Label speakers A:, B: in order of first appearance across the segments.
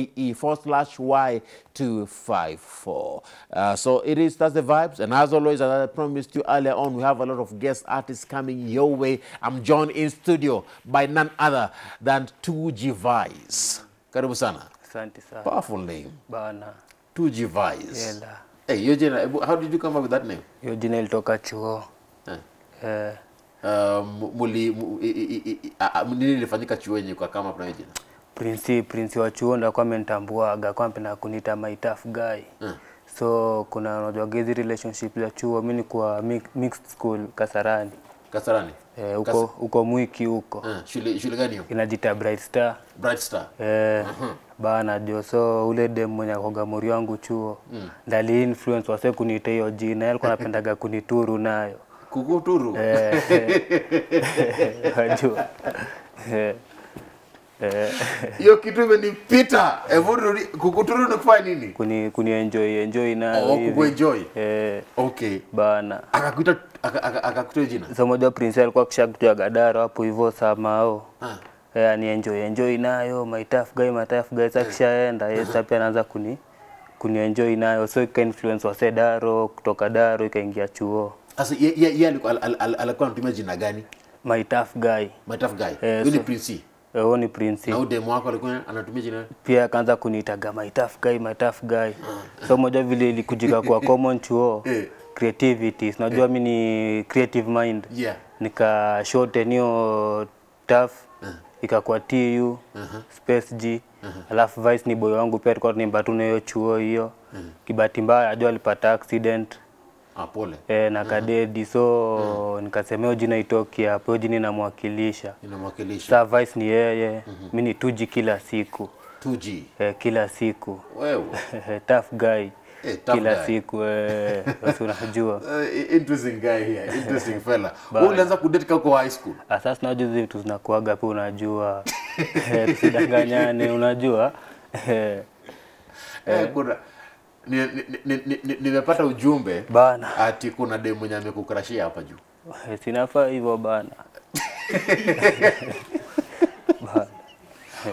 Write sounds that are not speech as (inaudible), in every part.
A: E, e forward slash Y two five four. Uh, so it is that's the vibes, and as always, as I promised you earlier on, we have a lot of guest artists coming your way. I'm joined in studio by none other than 2G Vice. Karibu sana.
B: Asante sana. Powerful name. Bana.
A: 2G Vice. Yela. Hey, your how did you come up with that name? Your
B: ilitoka chuo.
A: Eh. Eh. Uh, muli, muli, muli, muli, muli, muli, muli, muli, muli, muli, muli, muli,
B: prinsi prinsi wa chuo ndio kwa amentambuaga kwambe na kunita my tough guy mm. so kuna unajua gezi relationship ya chuo mimi kwa mixed school Kasarani Kasarani eh, huko Kas... huko mwiki huko mm. shule shule gani hiyo inajita Bright Star Bright Star eh uh -huh. bana jo so ule dem mwenye akoga mori wangu chuo mm. ndali influence wase kuniita hiyo jina alikuwa anapendaga (laughs) kunituru nayo
A: kukuturu
B: eh, eh, (laughs) (laughs) Eh.
A: hiyo kitu imenipita.
B: Hebu kukuturu kufanya nini? Kuni kuni enjoy enjoy na oh, enjoy. Eh. Okay. Bana. Akakuita akakutoa jina. Sasa unajua Prince alikuwa ya Gadara hapo hivyo samao. Ah. Yeah, ni enjoy enjoy nayo my tough guy my tough guy sasa eh. kishaenda yeye sasa pia anaanza kuni kunienjoy nayo so ika influence wase Daro kutoka Daro ikaingia chuo.
A: Sasa yeye alikuwa alikuwa anatumia jina gani? My tough guy. My tough guy. Eh, Yule Prince.
B: Eo eh, ni Prince. Au demo
A: wako alikuwa anatumia jina?
B: Pia akaanza kuniitaga my tough guy, my tough guy. Ah. so moja vile ilikujika kwa (laughs) common chuo eh. creativity. Unajua yeah. mimi ni creative mind. Yeah. Nika shorten hiyo tough uh eh. -huh. ikakuwa TU uh -huh. space G uh -huh. alafu Vice ni boy wangu pia alikuwa ni mbatu na hiyo chuo hiyo. Uh -huh. Kibahati mbaya ajua alipata accident. uh Apole. E, na eh. Kadedi so mm. Eh. nikasemea jina itoki hapo, jina inamwakilisha inamwakilisha. Sa Vice ni yeye mm -hmm. mimi ni Tuji kila siku Tuji e, kila siku wewe (laughs) tough guy Hey, kila guy. siku eh, (laughs) unajua
A: uh, interesting guy here, interesting fella. (laughs) Wewe
B: ulianza kudate kwa high school? Ah, sasa unajua hizo vitu zinakuaga pia, unajua tusidanganyane, unajua eh, kuna nimepata ujumbe
A: bana, ati kuna demu mwenye amekukrashia hapa juu.
B: Sinafaa hivyo bana. (laughs)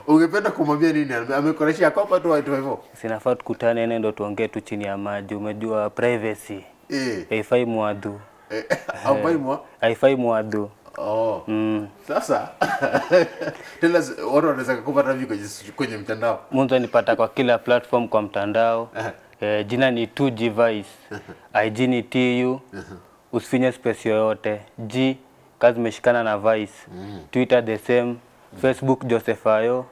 A: Ungependa kumwambia nini? Amekurashia kopa tu 254.
B: Sinafaa tukutane nene ndo tuongee tu chini ya maji. Umejua privacy. Eh. Haifai mwadhu. Eh. Haifai mwa? Eh, haifai mwadhu. Oh. Mm.
A: Sasa (laughs) tena watu wanaweza kukupata vipi kwenye mtandao.
B: Mtu anipata kwa kila platform kwa mtandao. Eh eh, jina ni 2G Vice, (laughs) IG ni TU, uh-huh. usifinye space yoyote. G kazi meshikana na Vice. Mm. Twitter the same, Facebook Joseph Ayo.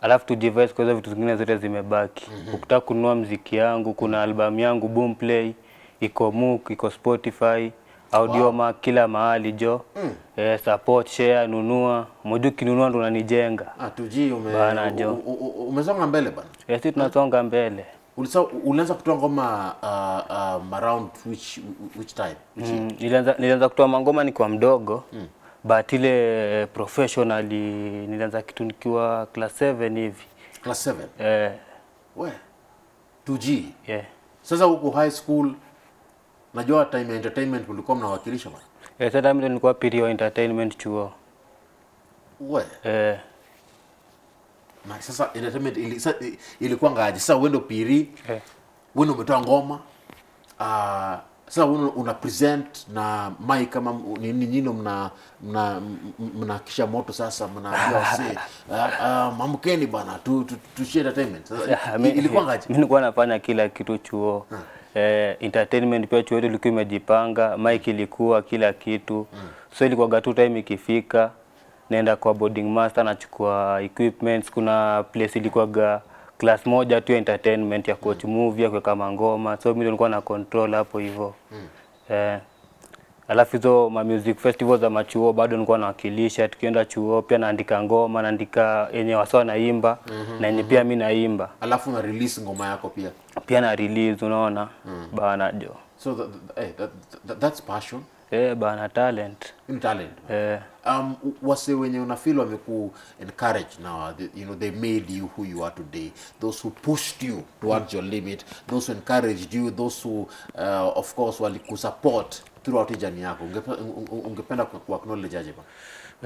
B: Alafu 2G Vice kwa hizo vitu zingine zote zimebaki. Mm -hmm. Ukitaka kununua mziki yangu, kuna albamu yangu Boomplay, iko MOOC, iko Spotify, audio wow. kila mahali jo. Mm. Eh, support, share, nunua. Moju kinunua ndo unanijenga.
A: Ah, 2G ume, bana, jo. umesonga
B: mbele bana. Yes, eh, tunasonga mbele ulianza kutoa ngoma uh, um, around which, which time? Which mm, nilianza, nilianza kutoa mangoma nikiwa mdogo mm. but ile eh, professionally nilianza kitu nikiwa class 7 hivi. Class 7? Eh. We. 2G.
A: Yeah. Sasa huku high school najua time ya entertainment mlikuwa mnawakilisha bana.
B: Eh, sasa nilikuwa period entertainment chuo. We. Eh
A: na sasa entertainment ili, sa, ilikuwa ngaji sasa uende piri okay. Eh. wewe umetoa ngoma uh, sasa una present na mic kama nini nyino mna mna mnakisha moto sasa mnaambia (laughs) si uh, ah, ah, mamkeni bana tu, tu, tu, tu entertainment sasa yeah, ilikuwa ngaji mimi
B: nilikuwa nafanya kila kitu chuo uh. Eh, entertainment pia chuo yetu ilikuwa imejipanga mic ilikuwa kila kitu uh. so ilikuwa gatu time ikifika naenda kwa boarding master, nachukua equipments. Kuna place ilikuwaga class moja tu entertainment ya coach mm. movie ya kuweka mangoma, so mimi nilikuwa na control hapo hivyo mm. eh, alafu hizo ma music festival za machuo bado nilikuwa nawakilisha, tukienda chuo pia naandika ngoma, naandika yenye wasawa naimba mm -hmm, na yenye mhm. pia mi naimba,
A: alafu na release ngoma yako pia
B: pia na release, unaona mm. bana jo
A: so th th eh, th th that's passion Eh, bana talent. In talent. Eh. Um, wase wenye una feel wameku encourage now, uh, you know, they made you who you are today. Those who pushed you towards mm. your limit, those who encouraged you, those who uh, of course walikusupport throughout hii journey yako. Ungependa unge kuacknowledge aje bana?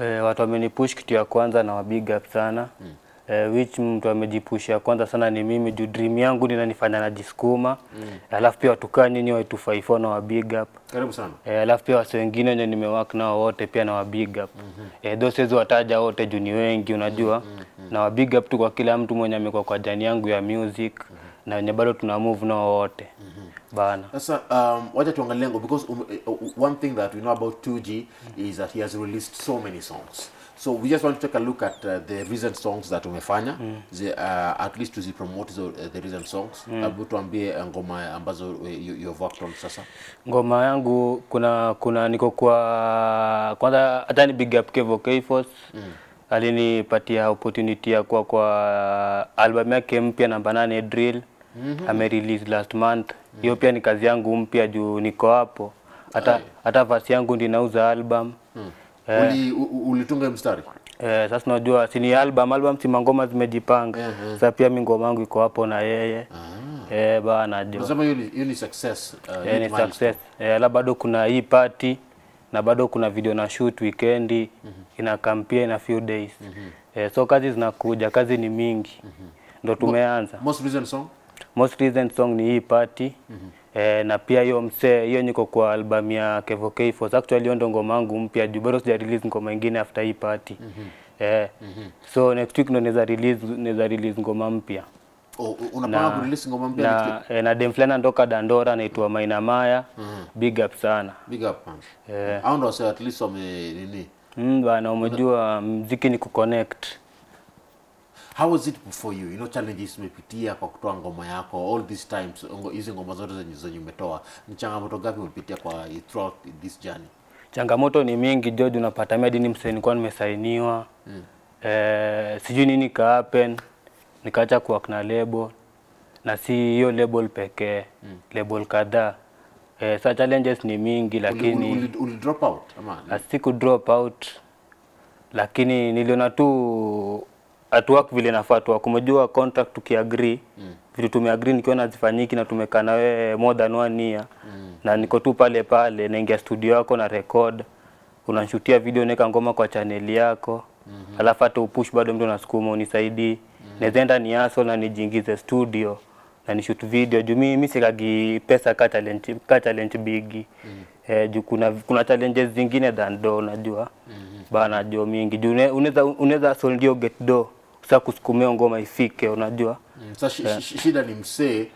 B: Eh, watu wamenipush kitu ya kwanza na wabig up sana. Mm uh, which mtu amejipusha kwanza sana ni mimi juu dream yangu ninanifanya najisukuma mm. alafu pia watukaa nyinyi waitufaifo na wa big up karibu sana uh, alafu pia wase wengine wenye nimework nao wote pia na wa big up mm -hmm. uh, eh, those wataja wote juu ni wengi unajua mm -hmm. na wa big up tu kwa kila mtu mwenye amekuwa kwa jani yangu ya music mm -hmm. na wenye bado tuna move nao wote mm -hmm bana sasa um,
A: wacha tuangalie lengo because um, uh, one thing that we know about 2G mm -hmm. is that he has released so many songs So we just want to take a look at uh, the recent songs that umefanya mm. the, uh, at least tuzipromote hizo uh, the recent songs mm. Hebu tuambie uh, ngoma ambazo uh, you've worked on sasa.
B: Ngoma yangu kuna kuna niko kwa kwanza, hata ni big up Kevo K-Force mm. alinipatia opportunity ya kuwa kwa album yake mpya namba nane Drill mm -hmm. ame release last month mm. hiyo mm -hmm. pia ni kazi yangu mpya juu niko hapo hata, Aye. hata vasi yangu ndinauza album mm eh.
A: Ulitunga uli mstari
B: eh? Sasa unajua si ni album, album si mangoma zimejipanga eh, eh. Sasa pia mingoma yangu iko hapo na yeye ah. eh, bana jo. Unasema hiyo ni hiyo ni success uh, eh, ni success eh, la bado kuna hii party na bado kuna video na shoot weekend mm -hmm. ina kampia ina few days mm -hmm. eh, so kazi zinakuja, kazi ni mingi mm -hmm. ndo tumeanza. Most recent song most recent song ni hii party mm -hmm E, na pia hiyo msee hiyo niko kwa albamu ya Kevo K4. Actually hiyo ndo ngoma yangu mpya juu bado sija release ngoma ingine after hii party. Mm -hmm. E, mm -hmm. So next week ndo naweza release naweza release ngoma mpya.
A: Oh, unapanga ku release ngoma mpya na, next
B: week? E, na dem fulani anatoka Dandora anaitwa Maina Maya. Mm -hmm. Big up sana. Big up. Eh. Au ndo at least wame nini? Mm, bana umejua muziki ni kuconnect how was it before you you know challenges
A: umepitia kwa kutoa ngoma yako all these times hizi ngoma zote zenye zenye umetoa ni changamoto gapi umepitia kwa throughout this journey
B: changamoto ni mingi George unapata mimi hadi nimsaini nilikuwa nimesainiwa mm. eh, sijui nini ka happen nikaacha kwa kuna label na si hiyo label pekee mm. label kadhaa eh, sa challenges ni mingi lakini uli, uli, uli drop out ama na ah, siku drop out lakini niliona tu at work vile nafaa tu kumejua contract tukiagree mm. vitu tumeagree nikiwa zifanyiki na tumekaa na wewe more than one year mm. na niko tu pale pale naingia studio yako na record unanshutia video naweka ngoma kwa channel yako mm -hmm. alafu hata upush bado mtu anasukuma unisaidi mm -hmm. naweza ni aso na nijiingize studio na ni shoot video juu mimi sikagi pesa ka talent ka talent big mm -hmm. eh, juu kuna kuna challenges zingine than do unajua mm -hmm. bana jo mingi juu unaweza unaweza soldio get do mm kutaka kusukumia ngoma ifike, unajua
A: mm. Sasa yeah. shida ni msee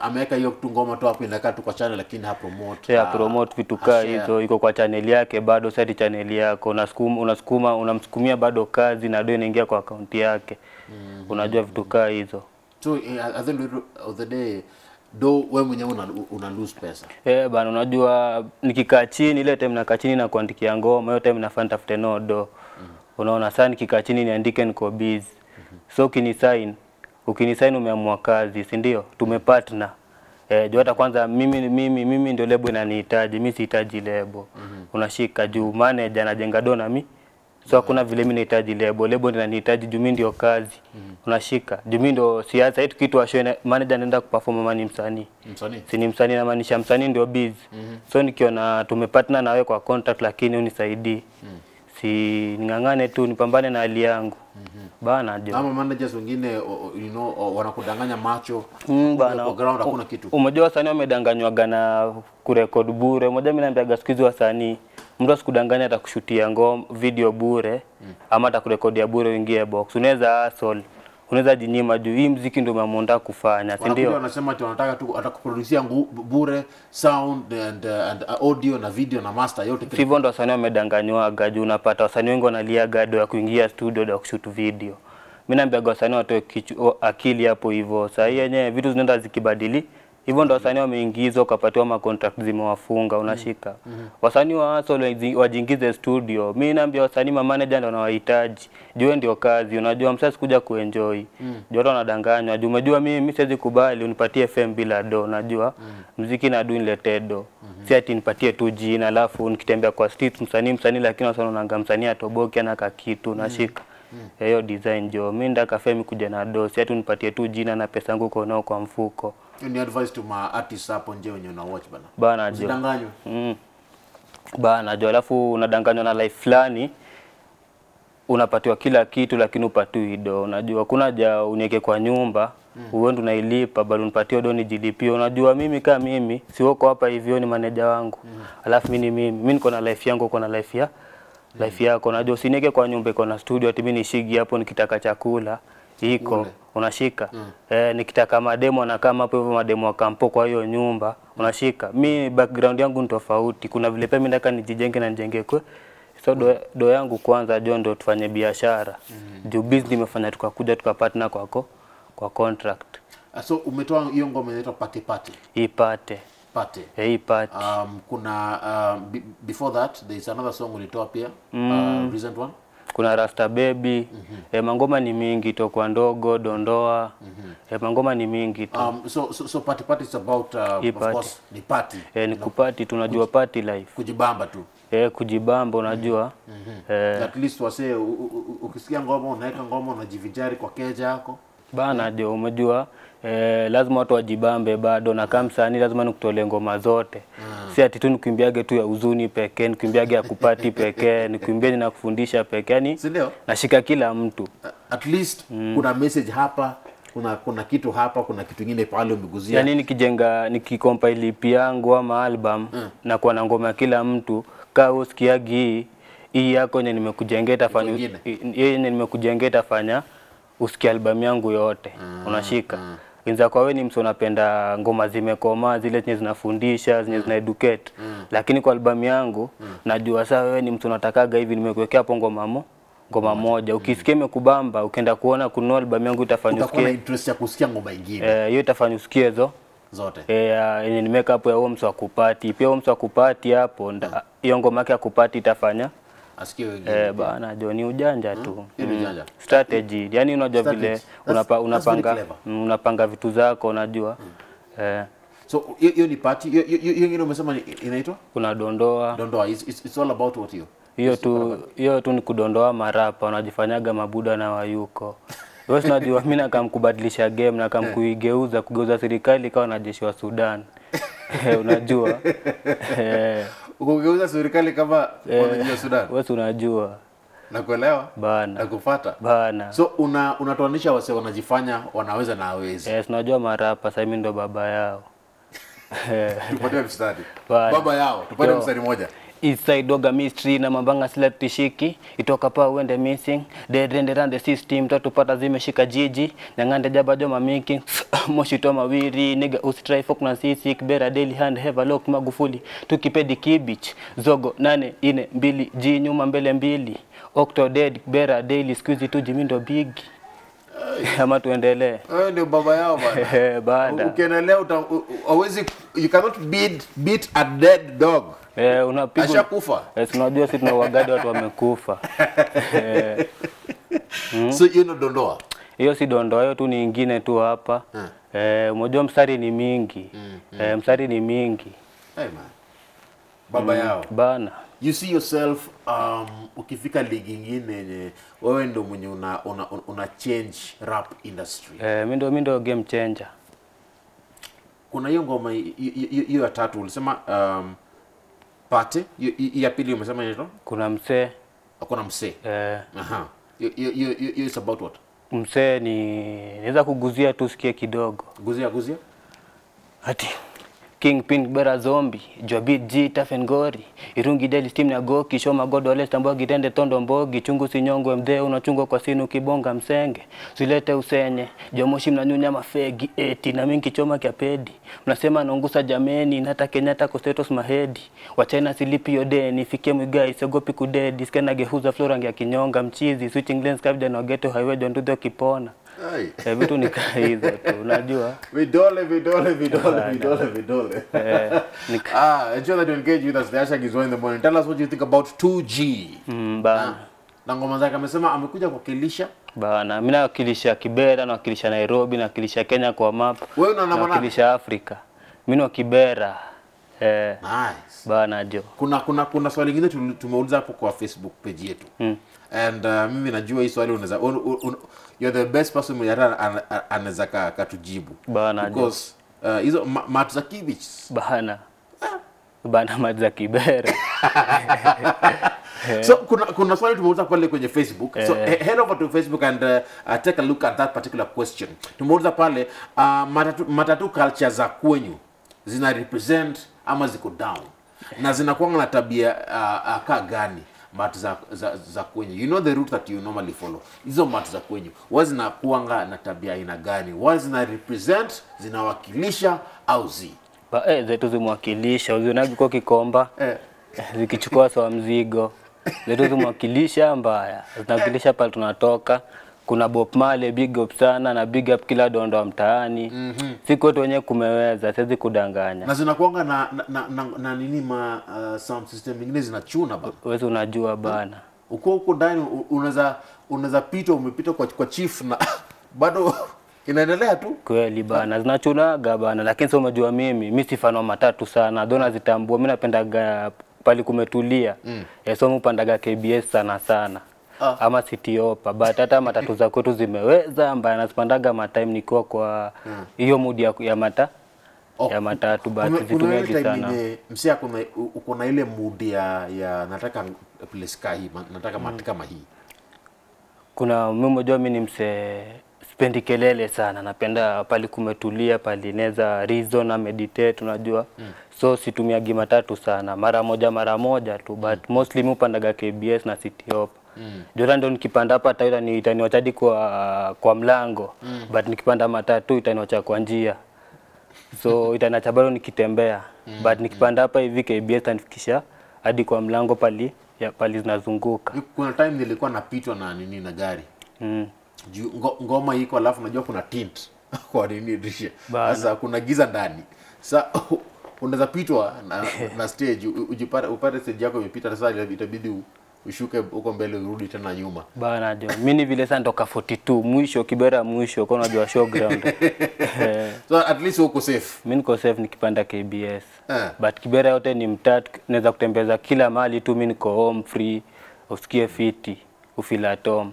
A: ameweka hiyo tu ngoma tu hapo inakaa tu kwa channel lakini ha promote
B: yeah, promote vitu kaa hizo iko kwa channel yake bado sati channel yako unasukuma unasukuma unamsukumia bado kazi na ndio inaingia kwa account yake mm -hmm. unajua vitu kaa hizo
A: so eh, at the end of the day do wewe mwenyewe una, una lose pesa
B: eh bana unajua nikikaa chini ile time nakaa chini na kuandikia ngoma hiyo time nafanya tafute nodo mm unaona sign kikaa chini niandike niko busy mm -hmm. so ukinisign ukinisign umeamua kazi si ndio tumepartner Eh, juu hata kwanza mimi mimi mimi ndio lebo inanihitaji, mimi sihitaji lebo. Mm -hmm. Unashika juu manager anajenga dona mi. So hakuna vile mimi nahitaji lebo. Lebo inanihitaji juu mimi ndio kazi. Mm -hmm. Unashika. Juu mimi ndio siasa hitu kitu asho manager anaenda kuperform ama ni msanii. Msanii. Si ni msanii namaanisha msanii ndio busy Mm -hmm. So nikiona tumepartner na wewe kwa contract lakini unisaidii. Mm -hmm si ning'ang'ane tu nipambane na hali yangu mm -hmm. bana jo.
A: managers wengine you know, wanakudanganya macho
B: mm, bana, ground hakuna kitu. Umejua wasanii wamedanganywaga na kurekodi bure. umoja mimi naambiaga siku hizi wasanii mtu asikudanganya atakushutia ngoma video bure mm. ama atakurekodia bure uingie box, unaweza mm unaweza jinyima juu hii mziki ndio umeamonda kufanya, si ndio? Wanasema
A: ati wanataka tu atakuproducia bure sound and, uh, and audio na video na master yote. Hivyo
B: ndio wasanii wamedanganywa juu, unapata wasanii wengi wanalia gado ya kuingia studio na kushoot video. Mimi naambia wasanii watoe akili hapo hivyo. Sasa yenyewe vitu zinaenda zikibadili hivyo ndo wasanii wameingizwa ukapatiwa makontrakti zimewafunga unashika mm. mm. wasanii wa hustle wajiingize studio mi naambia wasanii mamanaja ndo wanawahitaji jue ndio kazi unajua msa sikuja kuenjoy mm. juu watu wanadanganywa juu umejua mimi mi siwezi kubali unipatie fm bila do unajua mm. mziki na du niletee do mm -hmm. si ati nipatie tu jina alafu nikitembea kwa street msanii msanii lakini wasana unaanga msanii atoboki ana kitu mm. unashika mm hiyo mm. design jo mi ndaka femi kuja na dosi hati nipatie tu jina na pesa yangu uko nao kwa mfuko
A: ni advice to my artists hapo nje wenye una watch bana.
B: Bana jo. Usidanganywe. Mm. Bana jo, alafu unadanganywa na life fulani unapatiwa kila kitu lakini upatui do. Unajua kuna haja unyeke kwa nyumba mm. uende unailipa bali unapatiwa do ni GDP. Unajua mimi kama mimi siwoko hapa hivyo, ni manager wangu mm. alafu mimi mimi, mimi niko na life yangu, uko na life ya mm. life yako. Unajua usinyeke kwa nyumba, iko na studio, ati mimi nishigi hapo nikitaka chakula iko unashika mm. e, nikitaka mademo na kama hapo hivyo mademo wa kampo, kwa hiyo nyumba unashika mi background yangu ni tofauti kuna vile pia mi nataka nijijenge na nijenge kwe so do, do yangu kwanza jo ndo tufanye biashara mm. juu business imefanya tukakuja tukapatna kwako kwa contract
A: ah, so umetoa hiyo ngoma inaitwa pate pate
B: ipate pate hey, ipate. Eh, um,
A: kuna um, before that there is another song ulitoa pia
B: mm. uh, recent one kuna rasta baby mm -hmm. e, mangoma ni mingi to kwa ndogo dondoa mm -hmm. e, mangoma ni mingi tu. Um,
A: so, so, so party party is about uh, of party. course, the
B: party. E, ni no. kupati tunajua Kuj party life. Kujibamba tu. E, kujibamba unajua. Mm -hmm. E, At
A: least wase ukisikia ngoma unaweka ngoma unajivinjari kwa keja yako
B: Bana jo umejua eh, lazima watu wajibambe bado, na kama msanii lazima nikutolee ngoma zote mm. Si ati tu nikimbiage tu ya huzuni pekee, nikimbiage ya kupati pekee, (laughs) nikimbie kufundisha pekee, yani nashika kila mtu at least mm. kuna
A: message hapa kuna kuna kitu hapa, kuna kitu kingine pale umeguzia. Yani
B: nikijenga nikikompile EP yangu ama album mm. na kuwa na ngoma kila mtu, kaa usikiagi hii hii yako yenye nimekujengea tafanya yenye nimekujengea tafanya usiki albamu yangu yote mm, unashika mm. Inza kwa wewe ni mtu unapenda ngoma zimekomaa zile zenye zinafundisha zenye mm. zina educate mm. Lakini kwa albamu yangu mm. najua sasa wewe ni mtu unatakaga hivi, nimekuwekea hapo ngoma mo ngoma moja ukisikia mm. imekubamba ukienda kuona kununua albamu yangu itafanya usikie utakuwa na
A: interest ya kusikia ngoma nyingine
B: eh, hiyo itafanya usikie hizo zote eh, yenye nimeka hapo ya huo msee akupati pia huo msee akupati hapo mm. hiyo ngoma yake akupati itafanya asikie wengine Eh, bana jo ni ujanja tu. Hmm. Mm. Ujanja. Hmm, strategy. mm. yani unajua vile unapa, unapanga mm, unapanga vitu zako unajua. mm. Eh.
A: So hiyo ni party hiyo
B: ingine umesema inaitwa? Kuna dondoa. Dondoa it's, it's, it's all about what you Hiyo tu hiyo tu ni kudondoa marapa unajifanyaga mabuda na wayuko. Wewe unajua mimi nakamkubadilisha game na kamkuigeuza kugeuza serikali ikawa na jeshi wa Sudan. (laughs) Eh, unajua. Eh
A: ukugeuza serikali kama eh, Sudan.
B: Wewe unajua nakuelewa bana, nakufata bana. So
A: una unatoanisha wase wanajifanya wanaweza na hawezi.
B: Yes, eh, unajua mara hapa sasa mimi ndo baba yao. (laughs) Tupate mstari baba yao, tupate mstari moja. Inside Doga Mystery na Mambanga Slap Tishiki itoka pa uende missing dead rende run the system tatu pata zimeshika jiji na ngande jaba joma miki (coughs) moshi to mawiri nega ustrai fuck na sisi kibera daily hand have a look Magufuli tukipedi kibich zogo nane ine mbili ji nyuma mbele mbili Octo dead kibera daily squeeze tu jimindo big ama tuendelee.
A: Wewe ndio baba yao bana. (laughs) Bana. Ukiendelea hawezi you cannot beat
B: beat a dead dog. Eh, unapigwa. Ashakufa. Eh, unajua sisi tuna wagadi watu wamekufa. (laughs) eh. Mm. So hiyo ndo dondoa. Hiyo si dondoa, hiyo tu ni nyingine tu hapa. Hmm. Eh, umejua mstari ni mingi. Mm, mm. Eh, mstari ni mingi. Hey man. Baba mm. yao.
A: Bana. You see yourself um, ukifika ligi nyingine yenye wewe ndo mwenye una, una, una change rap industry. Eh,
B: mimi ndo mimi ndo game changer.
A: Kuna hiyo ngoma hiyo ya tatu ulisema um, pate ya pili umesema inaitwa
B: kuna msee kuna msee eh
A: aha is about what
B: msee ni naweza kuguzia tu tusikie kidogo guzia guzia ati Kingpin Bera Zombi, Jobit G, Tafengori, Irungi Deli Steam na Goki, Shoma God Wale Tambua Gitende Tondo Mbogi, Chungu Sinyongo Mdhee unachungwa kwa sinu kibonga msenge, Silete Usenye, Jomoshi mnanyunya mafegi eti na mingi choma kya pedi. Mnasema nongusa jameni, nata Kenyatta Kostetos Mahedi, Wachina silipi yodeni, fikie mwigai, segopi kudedi, skena gehuza flora ya kinyonga, mchizi, switching lanes kabja na ghetto highway John Kipona. Hai. vitu ni hivyo tu, unajua
A: vidole vidole vidole vidole vidole. Eh, (laughs) ah, ensure that you engage with us. The hashtag is in the morning. Tell us what you think about 2G. Mm, bana. Ah, na ngoma zake amesema amekuja kuwakilisha
B: bana. Mimi nawakilisha Kibera, nawakilisha Nairobi, nawakilisha Kenya kwa map. Wewe unaona maana? Nawakilisha Afrika. Mimi ni wa Kibera. Eh, nice. Bana jo. Kuna kuna kuna swali lingine tumeuliza hapo kwa Facebook page yetu.
A: Mm. And uh, mimi najua hii swali unaweza you're the best person mwenye hata anaweza katujibu. Bana Because uh, hizo matza Matzakivich. Bana. Ah. Bana Matzakibere.
B: (laughs)
A: so kuna kuna swali tumeuliza pale kwenye Facebook. Eh. So head over to Facebook and uh, take a look at that particular question. Tumeuliza pale uh, matatu, matatu culture za kwenyu zina represent ama ziko down na zinakuanga na tabia uh, aka gani mat za, za, za kwenyu you know the route that you normally follow hizo mat za kwenyu wa zinakuanga na tabia aina gani wa zina represent zinawakilisha au zi
B: ba, eh, zetu zimwakilisha uzionaji kwa kikomba eh. zikichukua sawa mzigo zetu zimwakilisha mbaya zinawakilisha pale tunatoka kuna Bob Marley big up sana na big up kila dondo wa mtaani mm -hmm. siku wote wenyewe kumeweza, siwezi kudanganya. Na
A: zinakuanga na, na, na, na, na nini ma uh, sound system nyingine zinachuna ba,
B: wewe unajua bana uko
A: huko ndani unaweza unaweza pita umepita kwa, kwa chief na (laughs) bado
B: inaendelea tu kweli bana, zinachunaga bana, lakini sio umejua, mimi mi sifano matatu sana dona zitambua, mi napendaga pali kumetulia mm. Eh, so mi KBS sana sana ah. ama sitiopa but hata matatu za kwetu zimeweza ambaye anazipandaga matime nikiwa kwa hmm. hiyo mm. mudi ya, ya mata oh. ya matatu but vitu mengi sana
A: msia kuna uko na ile mood ya, ya nataka place ka nataka mm. mati kama hii
B: kuna mimi mmoja mimi ni mse sipendi kelele sana, napenda pali kumetulia, pali neza reason na meditate, unajua mm. so situmia gima tatu sana, mara moja mara moja tu, but hmm. mostly mimi upandaga KBS na City Hope mm. Jora ndo nikipanda hapa Taira ni itaniwacha hadi kwa, kwa mlango mm. but nikipanda matatu itaniwacha kwa njia so (laughs) itaniacha bado nikitembea mm. but mm. nikipanda hapa hivi KBS itanifikisha hadi kwa mlango pali ya pali zinazunguka. Kuna time nilikuwa napitwa na nini na gari mm. Ju, ngo, ngoma iko alafu najua kuna tint
A: (laughs) kwa nini dirisha sasa kuna giza ndani sa (laughs) unaweza pitwa na, na stage ujipata upate stage yako imepita sasa itabidi ushuke huko mbele
B: urudi tena nyuma bana jo mimi vile sasa ndoka 42 mwisho kibera mwisho kwa unajua show ground (laughs) eh. so at least uko safe mimi niko safe nikipanda KBS yeah. but kibera yote ni mtatu naweza kutembeza kila mahali tu mimi niko home free usikie fiti ufeel at home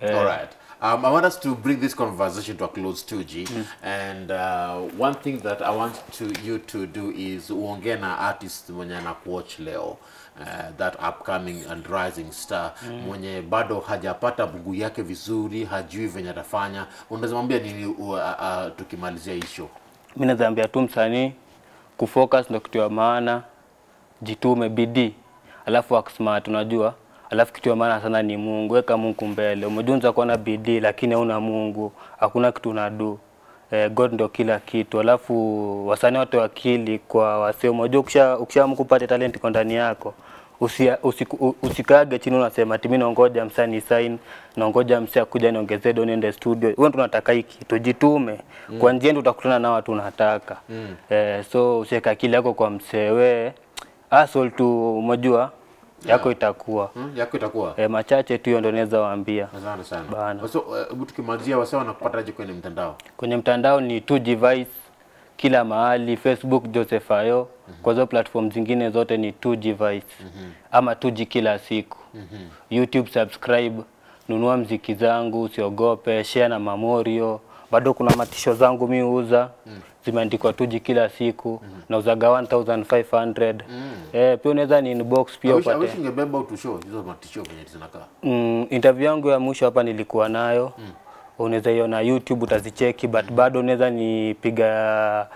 B: yeah. all right
A: Um, I want us to bring this conversation to a close too, G. Mm. And uh, one thing that I want to, you to do is uongee na artist mwenye anakuwatch leo uh, that upcoming and rising star mm. mwenye bado hajapata bugu yake vizuri, hajui venye atafanya, unazamwambia nini uh, uh, uh tukimalizia
B: hisho? Mimi nazaambia tu msanii kufocus ndio kitu ya maana, jitume, bidii, alafu work smart, unajua Alafu kitu ya maana sana ni Mungu. Weka Mungu mbele. umejunza kuwa na bidii, lakini hauna Mungu, hakuna kitu unadu eh, God ndo kila kitu, alafu wasanii wote wakili kwa wasemo. Unajua, ukisha ukishaamua upate talent kwa ndani yako usia, usiku, usikage chini unasema ati mimi naongoja msanii sign, naongoja msanii akuja niongezee doni ende studio. Wewe tunataka hiki, tujitume mm. kwa njia ndio utakutana na watu unataka mm. eh, so usiweka akili yako kwa msewe asol tu, umejua yako itakuwa
A: hmm? yako itakuwa
B: e, machache tu ndio naweza waambia.
A: Asante sana bana. So, eh, hebu uh, tukimalizia wasa na kupataje kwenye
B: mtandao? Kwenye mtandao ni tu device kila mahali Facebook Joseph Ayo mm -hmm. kwa hizo platform zingine zote ni 2G Vice mm -hmm. ama 2G kila siku mm -hmm. YouTube subscribe, nunua mziki zangu, usiogope, share na Mamorio bado kuna matisho zangu mi huuza mm. zimeandikwa tuji kila siku mm. na uzaga 1500 mm. eh, pia unaweza ni inbox pia upate.
A: Ungebeba utushow hizo matisho kwenye
B: zinakaa. Mm, interview yangu ya mwisho hapa nilikuwa nayo mm. unaweza iona YouTube utazicheki but mm. bado unaweza nipiga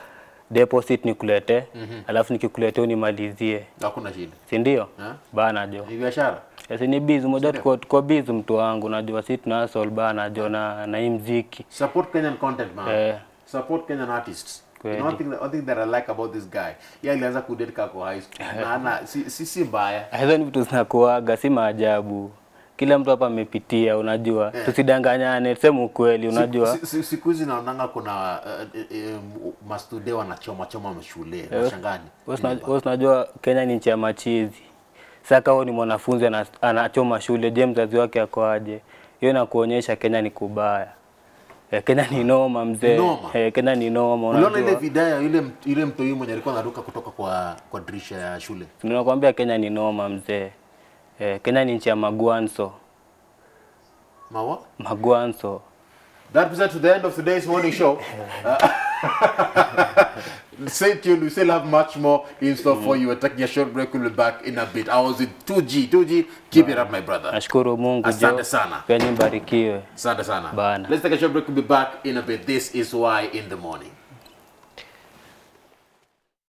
B: deposit nikulete mm -hmm. alafu nikikuletea unimalizie. Hakuna shida. Si ndio? Eh? Bana jo. Ni biashara. Eh, Sasa ni busy moja tuko tuko busy mtu wangu, najua sisi tuna hustle bana jo na na hii muziki. Support Kenyan content man. Eh.
A: Support Kenyan artists. Kweli. You know, one thing, one thing that I like about this guy. Yeye alianza kudate kwa high school. (laughs) na na si si, si mbaya.
B: Eh, hizo ni vitu zinakuaga, si maajabu kila mtu hapa amepitia, unajua yeah. Tusidanganyane, tuseme ukweli, unajua siku
A: hizi si, si, si, naonanga kuna uh, um, mastude wanachoma choma mashule yeah. mashangani.
B: Wewe unajua Kenya ni nchi ya machizi Saka kama ni mwanafunzi anachoma shule, je, mzazi wake ako aje? Hiyo inakuonyesha Kenya ni kubaya. Eh, Kenya ni noma mzee. Noma. Eh, Kenya ni noma. Unaona ile
A: vidaya ile ile mtu yule mwenye alikuwa anaruka kutoka kwa
B: kwa dirisha ya shule. Ninakwambia Kenya ni noma mzee. Eh, Kenya ni nchi ya maguanso. Mawa? Maguanso.
A: That brings us to the end of today's morning show. uh, (laughs) Stay tuned. We still have much more in store mm. for you. We're taking a short break. We'll be back in a bit. I was in 2G. 2G, keep Bana. it up, my brother.
B: Ashkuru Mungu. Asante sana. Penye mbarikiwe.
A: Asante sana. Bana. Let's take a short break. We'll be back in a bit. This is why in the morning.